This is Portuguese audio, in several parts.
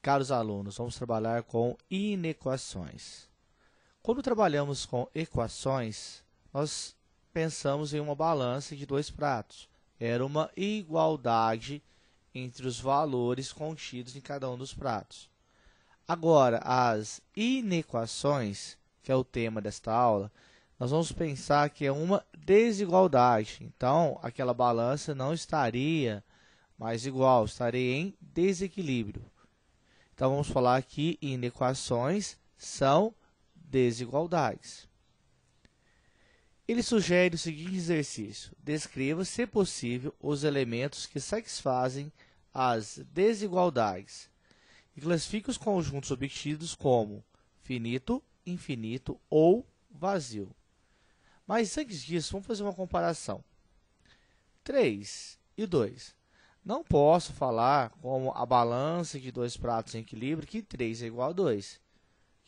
Caros alunos, vamos trabalhar com inequações. Quando trabalhamos com equações, nós pensamos em uma balança de dois pratos. Era uma igualdade entre os valores contidos em cada um dos pratos. Agora, as inequações, que é o tema desta aula, nós vamos pensar que é uma desigualdade. Então, aquela balança não estaria mais igual, estaria em desequilíbrio. Então vamos falar aqui inequações são desigualdades. Ele sugere o seguinte exercício: descreva, se possível, os elementos que satisfazem as desigualdades e classifique os conjuntos obtidos como finito, infinito ou vazio. Mas antes disso, vamos fazer uma comparação. 3 e 2. Não posso falar como a balança de dois pratos em equilíbrio que 3 é igual a 2.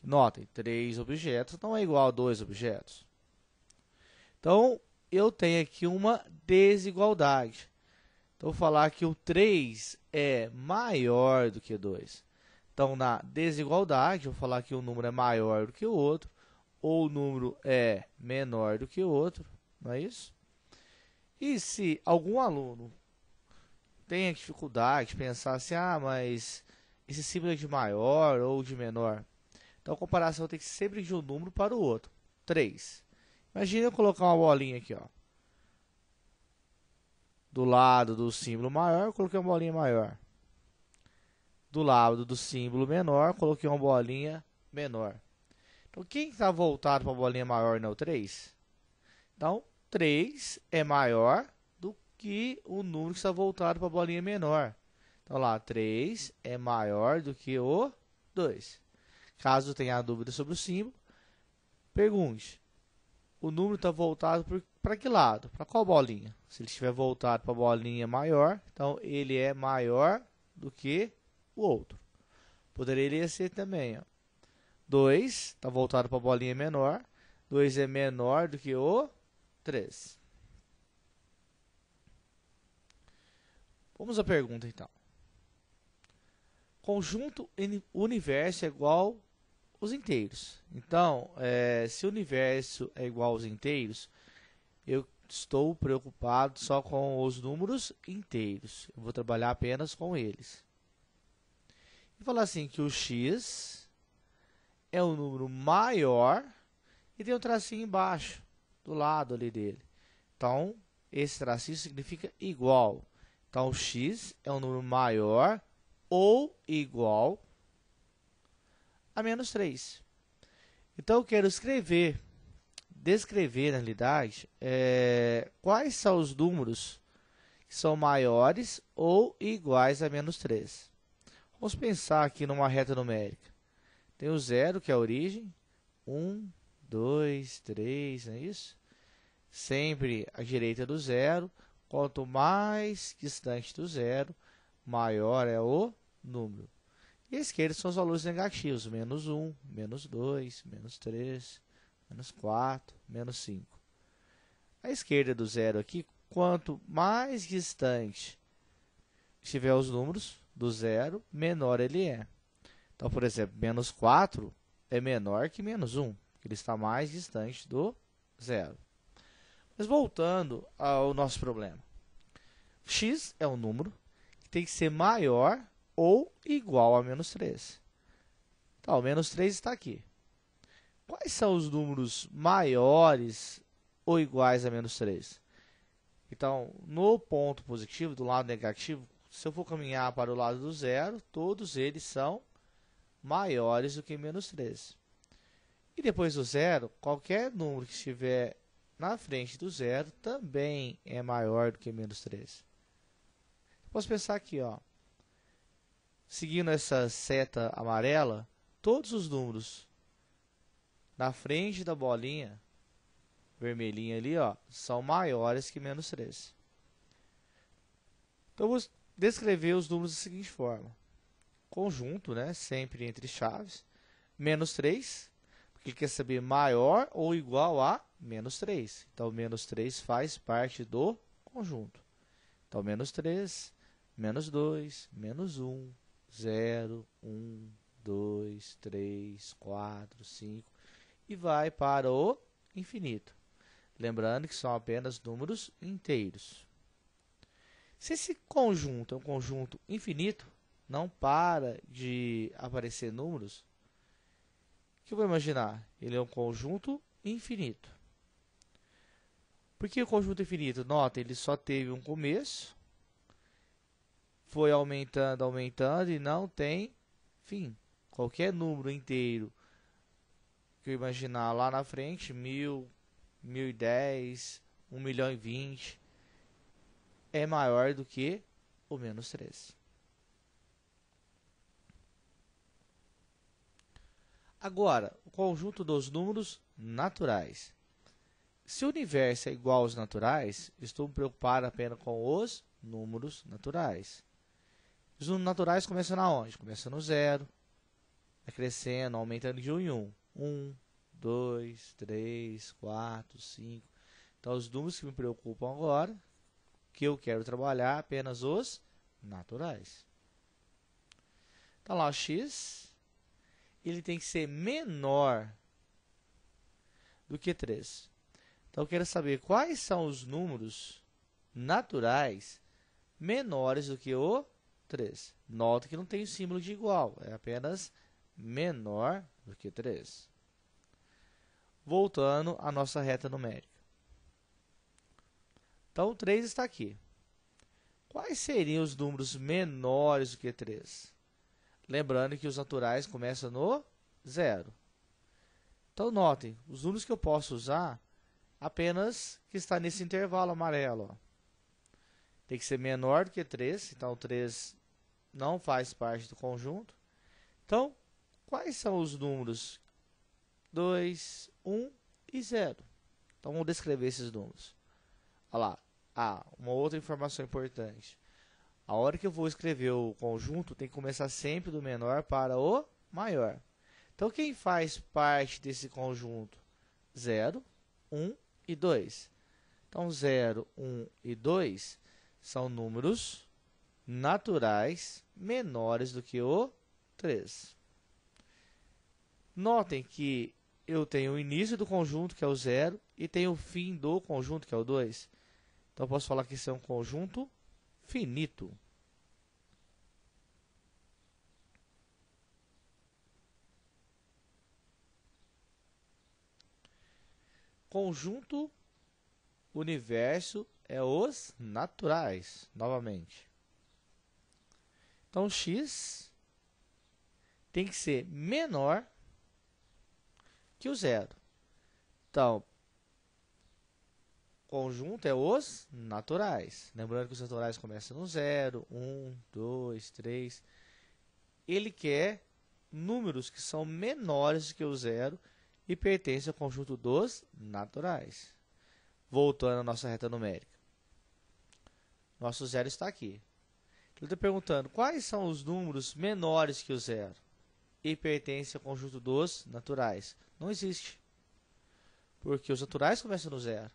Notem, 3 objetos não é igual a 2 objetos. Então, eu tenho aqui uma desigualdade. Então, vou falar que o 3 é maior do que 2. Então, na desigualdade, vou falar que um número é maior do que o outro, ou o número é menor do que o outro, não é isso? E se algum aluno tenha dificuldade de pensar assim, ah, mas esse símbolo é de maior ou de menor. Então a comparação tem que ser sempre de um número para o outro. 3. Imagina eu colocar uma bolinha aqui, ó. Do lado do símbolo maior, eu coloquei uma bolinha maior. Do lado do símbolo menor, coloquei uma bolinha menor. Então, quem está voltado para a bolinha maior não? 3. Então, 3 é maior que o número que está voltado para a bolinha é menor. Então lá, 3 é maior do que o 2. Caso tenha dúvida sobre o símbolo, pergunte. O número está voltado para que lado? Para qual bolinha? Se ele estiver voltado para a bolinha maior, então ele é maior do que o outro. Poderia ser também. 2 está voltado para a bolinha menor. 2 é menor do que o 3. Vamos à pergunta então. Conjunto universo é igual aos inteiros. Então, é, se o universo é igual aos inteiros, eu estou preocupado só com os números inteiros. Eu vou trabalhar apenas com eles. E falar assim que o x é um número maior e tem um tracinho embaixo, do lado ali dele. Então, esse tracinho significa igual. Então, x é um número maior ou igual a menos 3. Então, eu quero escrever, descrever, na realidade, é, quais são os números que são maiores ou iguais a menos 3. Vamos pensar aqui numa reta numérica. Tem o zero, que é a origem. 1, 2, 3, não é isso? Sempre à direita do zero. Quanto mais distante do zero, maior é o número. E a esquerda são os valores negativos, menos 1, menos 2, menos 3, menos 4, menos 5. A esquerda do zero aqui, quanto mais distante tiver os números do zero, menor ele é. Então, por exemplo, menos 4 é menor que menos 1, porque ele está mais distante do zero. Mas voltando ao nosso problema. x é um número que tem que ser maior ou igual a menos 3. Então, tá, o menos 3 está aqui. Quais são os números maiores ou iguais a menos 3? Então, no ponto positivo, do lado negativo, se eu for caminhar para o lado do zero, todos eles são maiores do que menos 3. E depois do zero, qualquer número que estiver na frente do zero também é maior do que menos 13. Posso pensar aqui, ó. Seguindo essa seta amarela, todos os números na frente da bolinha vermelhinha ali, ó, são maiores que menos 13. Então, vou descrever os números da seguinte forma. Conjunto, né, sempre entre chaves, menos 3, porque ele quer saber maior ou igual a menos 3. Então, menos 3 faz parte do conjunto. Então, menos 3, menos 2, menos 1, 0, 1, 2, 3, 4, 5 e vai para o infinito. Lembrando que são apenas números inteiros. Se esse conjunto é um conjunto infinito, não para de aparecer números, o que eu vou imaginar? Ele é um conjunto infinito. Por que o conjunto infinito? Nota, ele só teve um começo, foi aumentando, aumentando e não tem fim. Qualquer número inteiro que eu imaginar lá na frente, mil, mil e dez, um milhão e vinte, é maior do que o menos 13. Agora, o conjunto dos números naturais. Se o universo é igual aos naturais, estou preocupado apenas com os números naturais. Os números naturais começam na onde? Começam no zero, crescendo, aumentando de 1 um em 1. 1, 2, 3, 4, 5. Então, os números que me preocupam agora, que eu quero trabalhar, apenas os naturais. Então, lá o x, ele tem que ser menor do que 3. Então eu quero saber quais são os números naturais menores do que o 3. Nota que não tem o símbolo de igual, é apenas menor do que 3. Voltando à nossa reta numérica. Então, o 3 está aqui. Quais seriam os números menores do que 3? Lembrando que os naturais começam no zero. Então, notem, os números que eu posso usar apenas que está nesse intervalo amarelo. Tem que ser menor do que 3, então 3 não faz parte do conjunto. Então, quais são os números 2, 1 e 0? Então, vamos descrever esses números. Olha lá. Ah, uma outra informação importante. A hora que eu vou escrever o conjunto, tem que começar sempre do menor para o maior. Então, quem faz parte desse conjunto? 0, 1 e 2. Então, 0, 1 e 2 são números naturais menores do que o 3. Notem que eu tenho o início do conjunto, que é o 0, e tenho o fim do conjunto, que é o 2. Então, eu posso falar que isso é um conjunto finito. Conjunto universo é os naturais, novamente. Então, x tem que ser menor que o zero. Então, conjunto é os naturais. Lembrando que os naturais começam no zero, um, dois, três. Ele quer números que são menores que o zero e pertence ao conjunto dos naturais. Voltando à nossa reta numérica. Nosso zero está aqui. Ele está perguntando quais são os números menores que o zero e pertence ao conjunto dos naturais. Não existe. Porque os naturais começam no zero.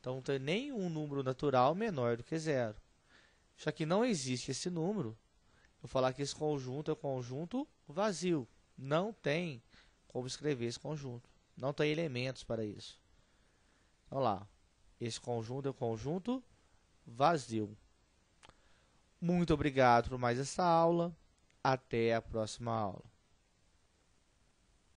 Então não tem nenhum número natural menor do que zero. Já que não existe esse número, eu vou falar que esse conjunto é um conjunto vazio. Não tem como escrever esse conjunto. Não tem elementos para isso. Vamos lá. Esse conjunto é o conjunto vazio. Muito obrigado por mais essa aula. Até a próxima aula.